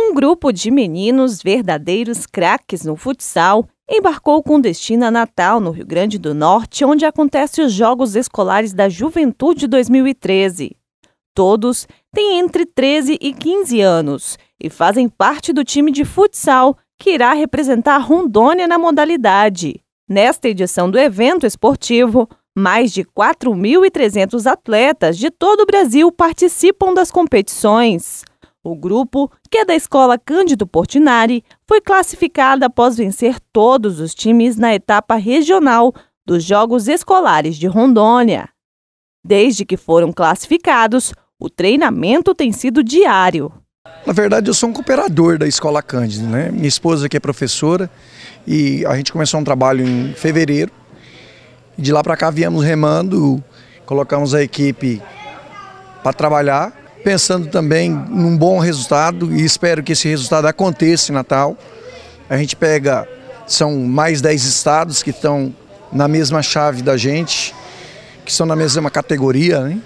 um grupo de meninos verdadeiros craques no futsal embarcou com destino a Natal, no Rio Grande do Norte, onde acontecem os Jogos Escolares da Juventude 2013. Todos têm entre 13 e 15 anos e fazem parte do time de futsal que irá representar Rondônia na modalidade. Nesta edição do evento esportivo, mais de 4.300 atletas de todo o Brasil participam das competições. O grupo, que é da escola Cândido Portinari, foi classificado após vencer todos os times na etapa regional dos Jogos Escolares de Rondônia. Desde que foram classificados, o treinamento tem sido diário. Na verdade, eu sou um cooperador da Escola Cândido, né? Minha esposa que é professora e a gente começou um trabalho em fevereiro. De lá para cá viemos remando, colocamos a equipe para trabalhar pensando também num bom resultado e espero que esse resultado aconteça em Natal. A gente pega, são mais 10 estados que estão na mesma chave da gente, que são na mesma categoria, né?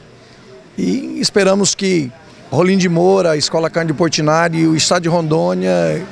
E esperamos que Rolim de Moura, a Escola Cândido Portinari e o Estado de Rondônia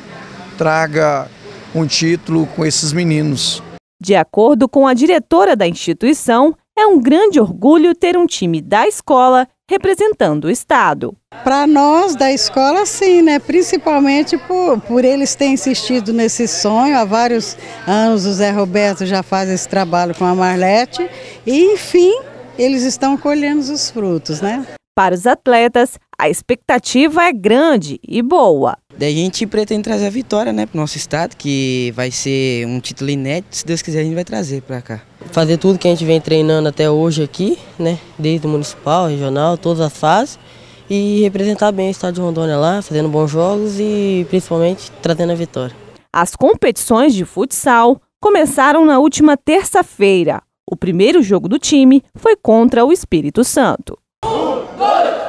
traga um título com esses meninos. De acordo com a diretora da instituição, é um grande orgulho ter um time da escola representando o Estado. Para nós da escola, sim, né? principalmente por, por eles terem insistido nesse sonho. Há vários anos o Zé Roberto já faz esse trabalho com a Marlete e, enfim, eles estão colhendo os frutos. né? Para os atletas, a expectativa é grande e boa. A gente pretende trazer a vitória né, para o nosso estado, que vai ser um título inédito. Se Deus quiser, a gente vai trazer para cá fazer tudo que a gente vem treinando até hoje aqui, né? Desde o municipal, regional, todas as fases. E representar bem o estado de Rondônia lá, fazendo bons jogos e principalmente trazendo a vitória. As competições de futsal começaram na última terça-feira. O primeiro jogo do time foi contra o Espírito Santo. Um, dois,